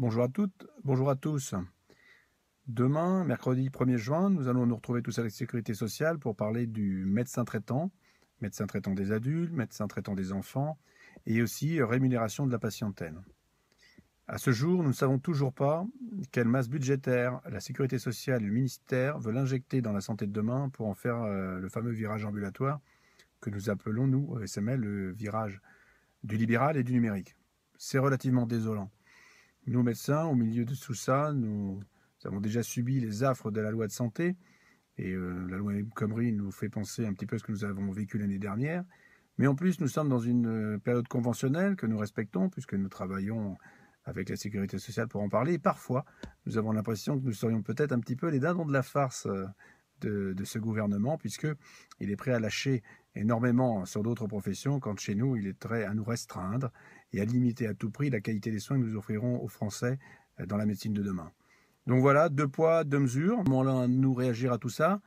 Bonjour à toutes, bonjour à tous. Demain, mercredi 1er juin, nous allons nous retrouver tous à la Sécurité sociale pour parler du médecin traitant, médecin traitant des adultes, médecin traitant des enfants, et aussi rémunération de la patientèle. À ce jour, nous ne savons toujours pas quelle masse budgétaire la Sécurité sociale et le ministère veulent injecter dans la santé de demain pour en faire euh, le fameux virage ambulatoire que nous appelons, nous, SML, le virage du libéral et du numérique. C'est relativement désolant. Nous, médecins, au milieu de tout ça, nous, avons déjà subi les affres de la loi de santé. Et euh, la loi Comrie nous fait penser un petit peu à ce que nous avons vécu l'année dernière. Mais en plus, nous sommes dans une euh, période conventionnelle que nous respectons, puisque nous travaillons avec la sécurité sociale pour en parler. Et parfois, nous avons l'impression que nous serions peut-être un petit peu les dindons de la farce euh, de, de ce gouvernement, puisqu'il est prêt à lâcher énormément sur d'autres professions, quand chez nous, il est très à nous restreindre et à limiter à tout prix la qualité des soins que nous offrirons aux Français euh, dans la médecine de demain. Donc voilà, deux poids, deux mesures. Comment nous réagir à tout ça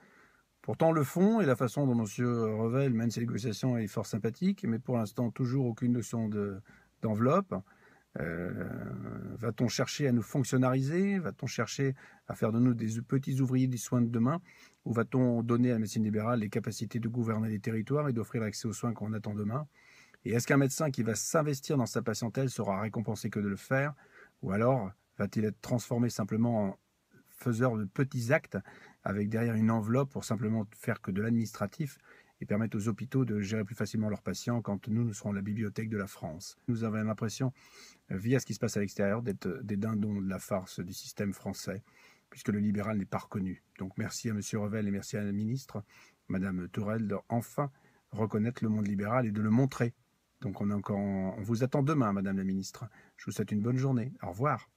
Pourtant, le fond et la façon dont M. Revel mène ses négociations est fort sympathique, mais pour l'instant, toujours aucune notion d'enveloppe. Euh, va-t-on chercher à nous fonctionnariser Va-t-on chercher à faire de nous des petits ouvriers des soins de demain Ou va-t-on donner à la médecine libérale les capacités de gouverner les territoires et d'offrir l'accès aux soins qu'on attend demain Et est-ce qu'un médecin qui va s'investir dans sa patientèle sera récompensé que de le faire Ou alors va-t-il être transformé simplement en faiseur de petits actes avec derrière une enveloppe pour simplement faire que de l'administratif et permettre aux hôpitaux de gérer plus facilement leurs patients quand nous, nous serons la bibliothèque de la France. Nous avons l'impression, euh, via ce qui se passe à l'extérieur, d'être euh, des dindons de la farce du système français, puisque le libéral n'est pas reconnu. Donc merci à M. Revel et merci à la ministre, Mme Tourelle, de enfin reconnaître le monde libéral et de le montrer. Donc on, vous attend demain, Madame la ministre. Je vous souhaite une bonne journée. Au revoir.